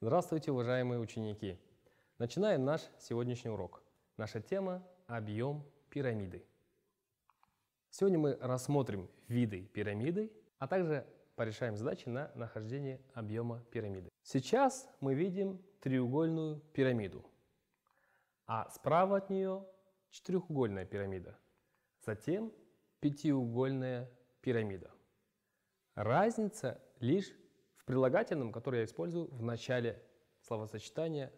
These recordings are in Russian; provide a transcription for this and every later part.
Здравствуйте, уважаемые ученики! Начинаем наш сегодняшний урок. Наша тема – объем пирамиды. Сегодня мы рассмотрим виды пирамиды, а также порешаем задачи на нахождение объема пирамиды. Сейчас мы видим треугольную пирамиду, а справа от нее четырехугольная пирамида, затем пятиугольная пирамида. Разница лишь прилагательном, который я использую в начале словосочетания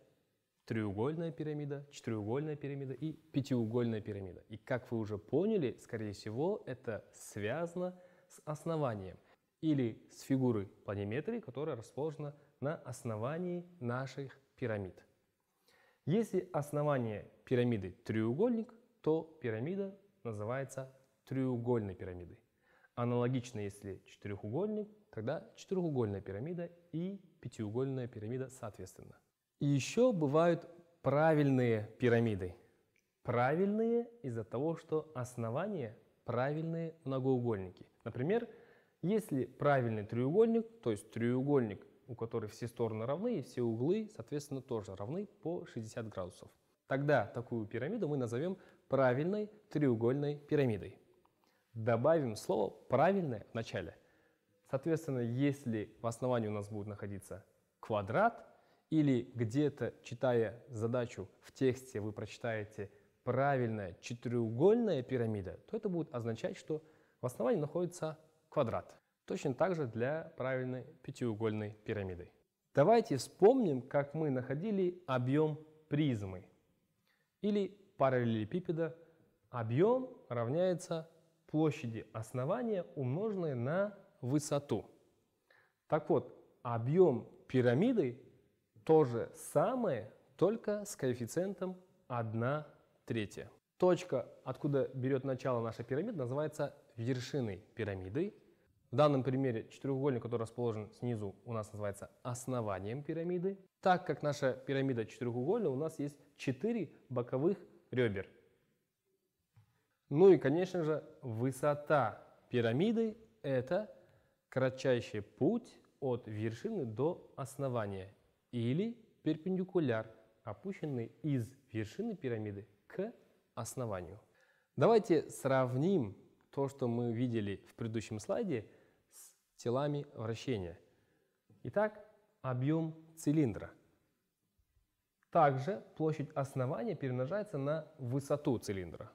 треугольная пирамида, четыреугольная пирамида и пятиугольная пирамида. И как вы уже поняли, скорее всего, это связано с основанием или с фигурой планиметрии, которая расположена на основании наших пирамид. Если основание пирамиды треугольник, то пирамида называется треугольной пирамидой. Аналогично, если четырехугольник, тогда четырехугольная пирамида и пятиугольная пирамида соответственно. И еще бывают правильные пирамиды. Правильные из-за того, что основания правильные многоугольники. Например, если правильный треугольник, то есть треугольник, у которого все стороны равны и все углы, соответственно, тоже равны по 60 градусов. Тогда такую пирамиду мы назовем правильной треугольной пирамидой добавим слово правильное в начале. Соответственно, если в основании у нас будет находиться квадрат, или где-то, читая задачу в тексте, вы прочитаете правильная четыреугольная пирамида, то это будет означать, что в основании находится квадрат. Точно так же для правильной пятиугольной пирамиды. Давайте вспомним, как мы находили объем призмы или параллелепипеда. Объем равняется площади основания, умноженное на высоту. Так вот, объем пирамиды то же самое, только с коэффициентом 1 третья. Точка, откуда берет начало наша пирамида, называется вершиной пирамиды. В данном примере четырехугольник, который расположен снизу, у нас называется основанием пирамиды. Так как наша пирамида четырехугольная, у нас есть четыре боковых ребер – ну и, конечно же, высота пирамиды – это кратчайший путь от вершины до основания или перпендикуляр, опущенный из вершины пирамиды к основанию. Давайте сравним то, что мы видели в предыдущем слайде, с телами вращения. Итак, объем цилиндра. Также площадь основания перемножается на высоту цилиндра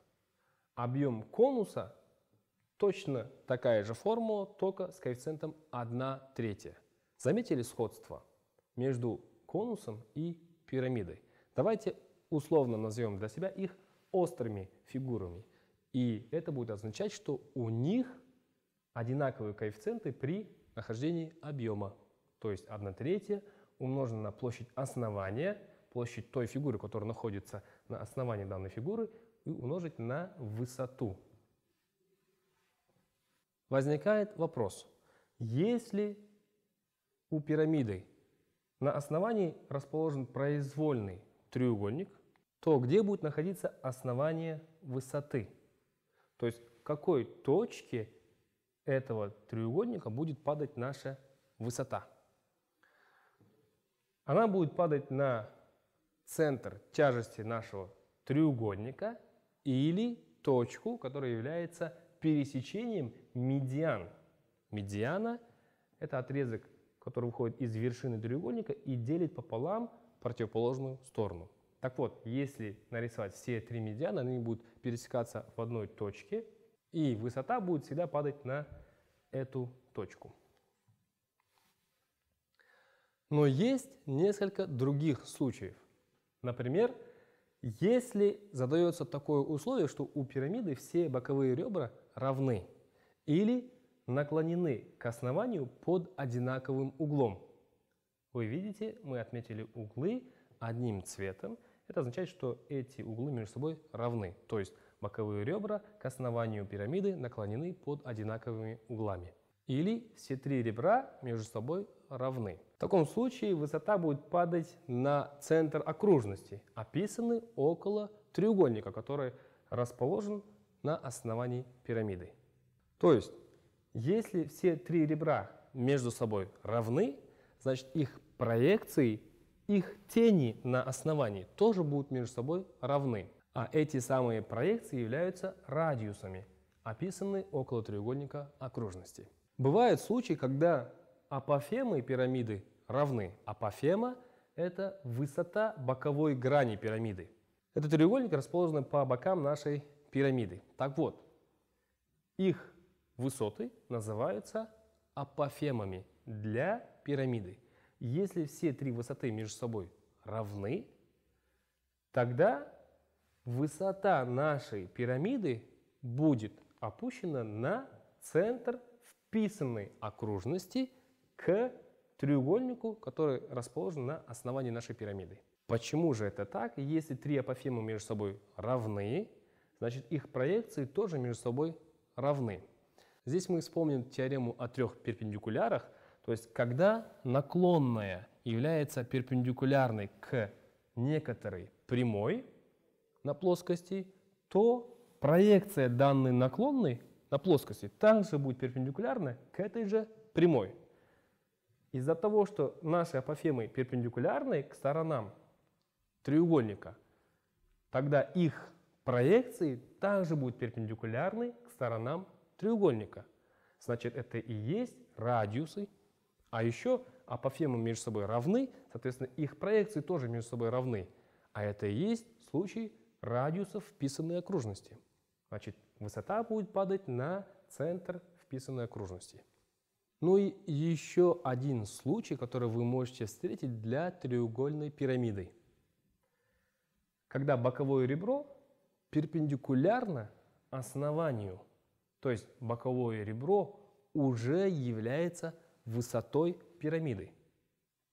объем конуса точно такая же формула, только с коэффициентом 1 третья. Заметили сходство между конусом и пирамидой? Давайте условно назовем для себя их острыми фигурами. И это будет означать, что у них одинаковые коэффициенты при нахождении объема. То есть 1 третья умножена на площадь основания, площадь той фигуры, которая находится на основании данной фигуры, и умножить на высоту. Возникает вопрос, если у пирамиды на основании расположен произвольный треугольник, то где будет находиться основание высоты? То есть в какой точке этого треугольника будет падать наша высота? Она будет падать на центр тяжести нашего треугольника или точку, которая является пересечением медиан. Медиана – это отрезок, который выходит из вершины треугольника и делит пополам противоположную сторону. Так вот, если нарисовать все три медиана, они будут пересекаться в одной точке, и высота будет всегда падать на эту точку. Но есть несколько других случаев. Например, если задается такое условие, что у пирамиды все боковые ребра равны или наклонены к основанию под одинаковым углом. Вы видите, мы отметили углы одним цветом. Это означает, что эти углы между собой равны. То есть боковые ребра к основанию пирамиды наклонены под одинаковыми углами или все три ребра между собой равны. В таком случае высота будет падать на центр окружности, описанный около треугольника, который расположен на основании пирамиды. То есть, если все три ребра между собой равны, значит их проекции, их тени на основании тоже будут между собой равны. А эти самые проекции являются радиусами, описанные около треугольника окружности. Бывают случаи, когда апофемы и пирамиды равны. Апофема – это высота боковой грани пирамиды. Этот треугольник расположен по бокам нашей пирамиды. Так вот, их высоты называются апофемами для пирамиды. Если все три высоты между собой равны, тогда высота нашей пирамиды будет опущена на центр вписаны окружности к треугольнику, который расположен на основании нашей пирамиды. Почему же это так? Если три апофемы между собой равны, значит их проекции тоже между собой равны. Здесь мы вспомним теорему о трех перпендикулярах, то есть когда наклонная является перпендикулярной к некоторой прямой на плоскости, то проекция данной наклонной на плоскости также будет перпендикулярна к этой же прямой. Из-за того, что наши апофемы перпендикулярны к сторонам треугольника, тогда их проекции также будут перпендикулярны к сторонам треугольника. Значит, это и есть радиусы, а еще апофемы между собой равны, соответственно, их проекции тоже между собой равны. А это и есть случай радиусов вписанной окружности. Значит, высота будет падать на центр вписанной окружности. Ну и еще один случай, который вы можете встретить для треугольной пирамиды. Когда боковое ребро перпендикулярно основанию, то есть боковое ребро уже является высотой пирамиды.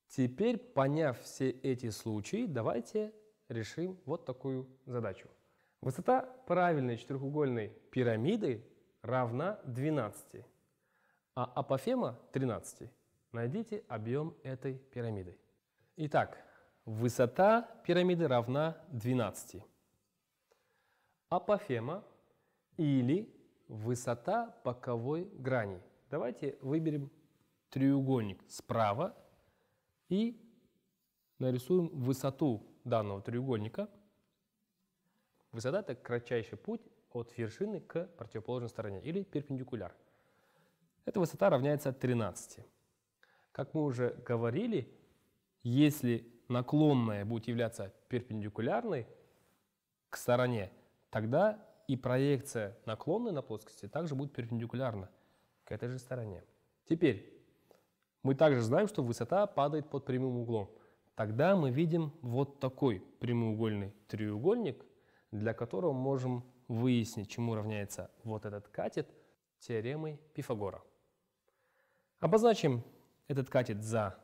Теперь, поняв все эти случаи, давайте решим вот такую задачу. Высота правильной четырехугольной пирамиды равна 12, а апофема 13. Найдите объем этой пирамиды. Итак, высота пирамиды равна 12. Апофема или высота боковой грани. Давайте выберем треугольник справа и нарисуем высоту данного треугольника – Высота – это кратчайший путь от вершины к противоположной стороне или перпендикуляр. Эта высота равняется 13. Как мы уже говорили, если наклонная будет являться перпендикулярной к стороне, тогда и проекция наклонной на плоскости также будет перпендикулярна к этой же стороне. Теперь, мы также знаем, что высота падает под прямым углом. Тогда мы видим вот такой прямоугольный треугольник – для которого можем выяснить, чему равняется вот этот катет теоремой Пифагора. Обозначим этот катет за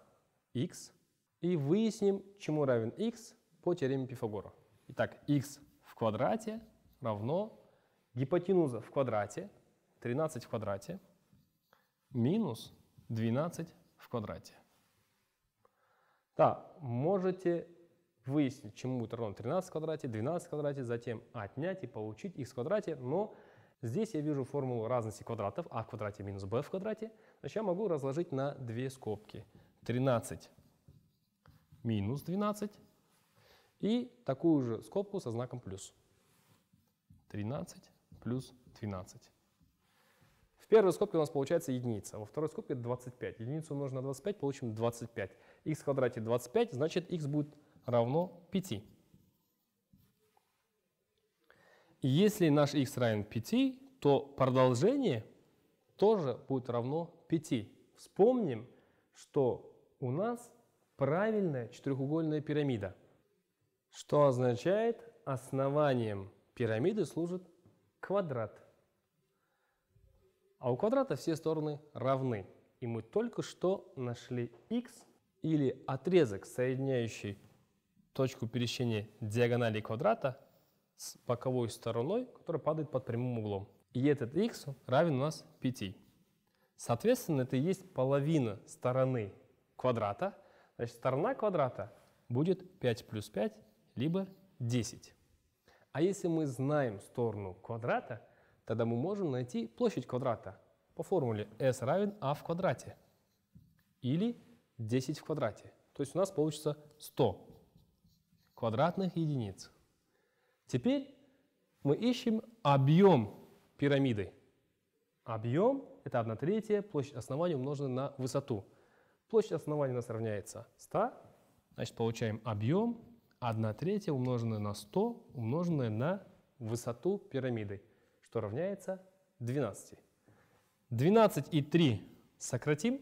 x и выясним, чему равен x по теореме Пифагора. Итак, x в квадрате равно гипотенуза в квадрате, 13 в квадрате, минус 12 в квадрате. Да, можете выяснить, чему будет равно 13 в квадрате, 12 в квадрате, затем отнять и получить x в квадрате, но здесь я вижу формулу разности квадратов а в квадрате минус b в квадрате, значит я могу разложить на две скобки 13 минус 12 и такую же скобку со знаком плюс 13 плюс 12. В первой скобке у нас получается единица, во второй скобке 25. Единицу умножить на 25, получим 25. x в квадрате 25, значит x будет равно 5. Если наш x равен 5, то продолжение тоже будет равно 5. Вспомним, что у нас правильная четырехугольная пирамида, что означает основанием пирамиды служит квадрат. А у квадрата все стороны равны. И мы только что нашли x или отрезок, соединяющий точку пересечения диагонали квадрата с боковой стороной, которая падает под прямым углом. И этот x равен у нас 5. Соответственно, это и есть половина стороны квадрата. Значит, сторона квадрата будет 5 плюс 5, либо 10. А если мы знаем сторону квадрата, тогда мы можем найти площадь квадрата по формуле s равен a в квадрате или 10 в квадрате. То есть у нас получится 100 квадратных единиц. Теперь мы ищем объем пирамиды. Объем – это 1 третья площадь основания умноженная на высоту. Площадь основания у нас равняется 100, значит, получаем объем 1 третья умноженная на 100 умноженная на высоту пирамиды, что равняется 12. 12 и 3 сократим,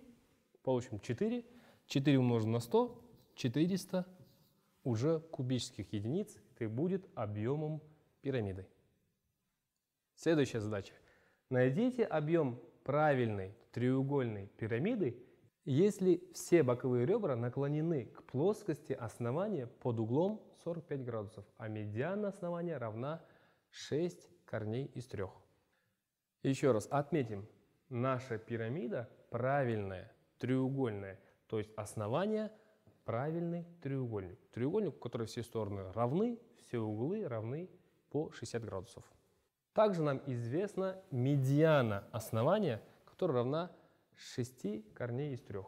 получим 4. 4 умножим на 100 – 400 уже кубических единиц, это будет объемом пирамиды. Следующая задача. Найдите объем правильной треугольной пирамиды, если все боковые ребра наклонены к плоскости основания под углом 45 градусов, а медиана основания равна 6 корней из 3. Еще раз отметим, наша пирамида правильная, треугольная, то есть основание – правильный треугольник. Треугольник, у которого все стороны равны, все углы равны по 60 градусов. Также нам известна медиана основания, которая равна 6 корней из 3.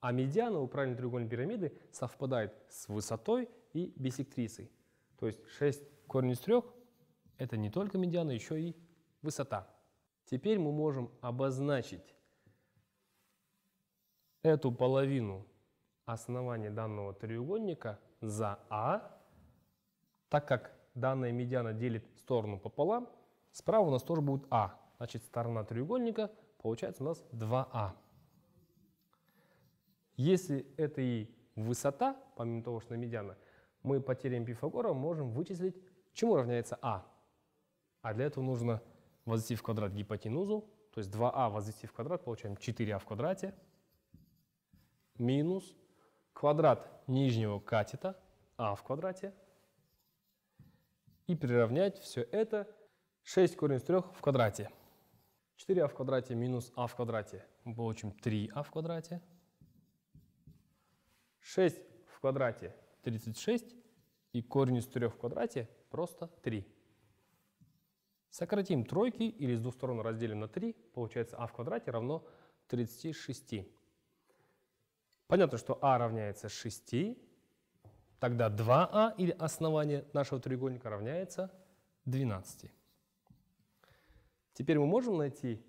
А медиана у правильной треугольной пирамиды совпадает с высотой и бисектрисой. То есть 6 корней из 3 – это не только медиана, еще и высота. Теперь мы можем обозначить эту половину основания данного треугольника за А, так как данная медиана делит сторону пополам, справа у нас тоже будет А. Значит, сторона треугольника получается у нас 2А. А. Если это и высота, помимо того, что на медиана, мы по теореме Пифагора можем вычислить, чему равняется А. А для этого нужно возвести в квадрат гипотенузу, то есть 2а а возвести в квадрат, получаем 4а в квадрате, минус квадрат нижнего катета, а в квадрате, и приравнять все это 6 корень из 3 в квадрате. 4а в квадрате минус а в квадрате, мы получим 3а в квадрате. 6 в квадрате 36, и корень из 3 в квадрате просто 3. Сократим тройки или с двух сторон разделим на 3, получается а в квадрате равно 36. Понятно, что а равняется 6, тогда 2а а или основание нашего треугольника равняется 12. Теперь мы можем найти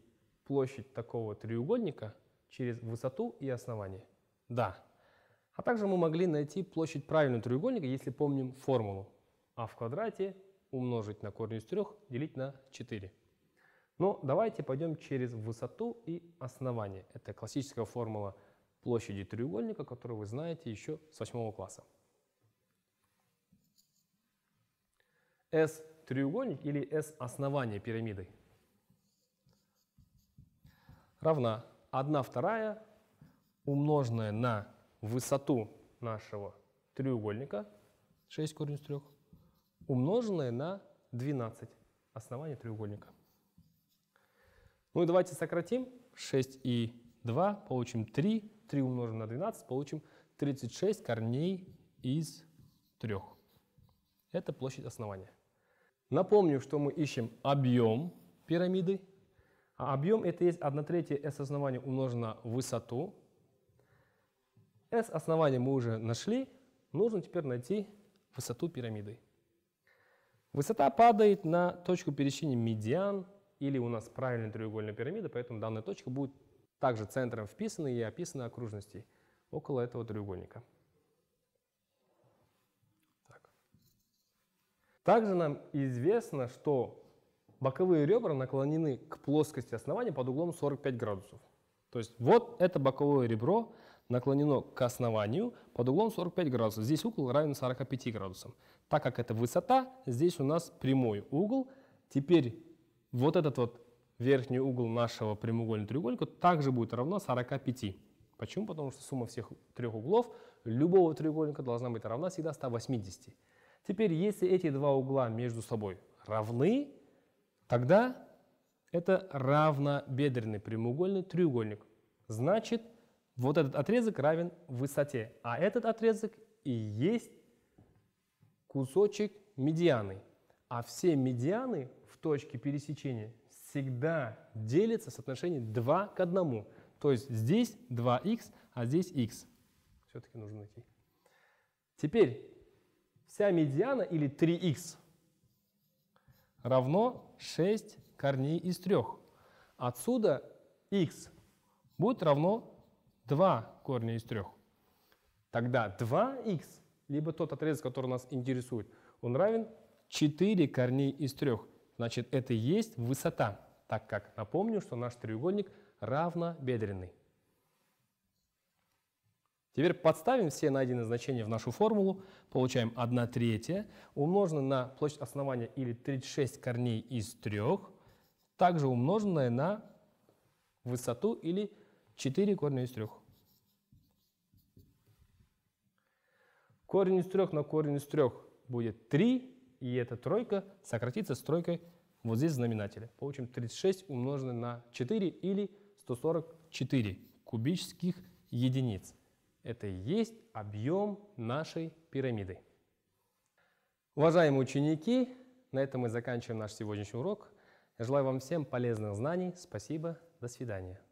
площадь такого треугольника через высоту и основание? Да. А также мы могли найти площадь правильного треугольника, если помним формулу а в квадрате умножить на корень из 3 делить на 4. Но давайте пойдем через высоту и основание. Это классическая формула площади треугольника, которую вы знаете еще с 8 класса. S треугольник или S основание пирамиды равна 1 вторая умноженная на высоту нашего треугольника 6 корень из 3 умноженное на 12 основание треугольника. Ну и давайте сократим. 6 и 2, получим 3. 3 умножим на 12, получим 36 корней из 3. Это площадь основания. Напомню, что мы ищем объем пирамиды. А объем это есть 1 третья S основания умножено на высоту. S основания мы уже нашли. Нужно теперь найти высоту пирамиды. Высота падает на точку пересечения медиан или у нас правильная треугольная пирамида, поэтому данная точка будет также центром вписана и описана окружностей около этого треугольника. Так. Также нам известно, что боковые ребра наклонены к плоскости основания под углом 45 градусов. То есть вот это боковое ребро наклонено к основанию под углом 45 градусов. Здесь угол равен 45 градусам. Так как это высота, здесь у нас прямой угол. Теперь вот этот вот верхний угол нашего прямоугольного треугольника также будет равно 45. Почему? Потому что сумма всех трех углов любого треугольника должна быть равна всегда 180. Теперь, если эти два угла между собой равны, тогда это равнобедренный прямоугольный треугольник. Значит, вот этот отрезок равен высоте, а этот отрезок и есть кусочек медианы. А все медианы в точке пересечения всегда делятся в соотношении 2 к 1. То есть здесь 2х, а здесь х. Все-таки нужно найти. Теперь вся медиана или 3х равно 6 корней из 3. Отсюда х будет равно 2 корня из 3. Тогда 2х, либо тот отрезок, который нас интересует, он равен 4 корней из 3. Значит, это и есть высота, так как, напомню, что наш треугольник равнобедренный. Теперь подставим все найденные значения в нашу формулу. Получаем 1 третья, умножена на площадь основания или 36 корней из 3, также умноженное на высоту или Четыре корня из трех. Корень из трех на корень из трех будет 3, и эта тройка сократится с тройкой вот здесь знаменателя. Получим 36 умноженное на 4 или 144 кубических единиц. Это и есть объем нашей пирамиды. Уважаемые ученики, на этом мы заканчиваем наш сегодняшний урок. Я желаю вам всем полезных знаний. Спасибо. До свидания.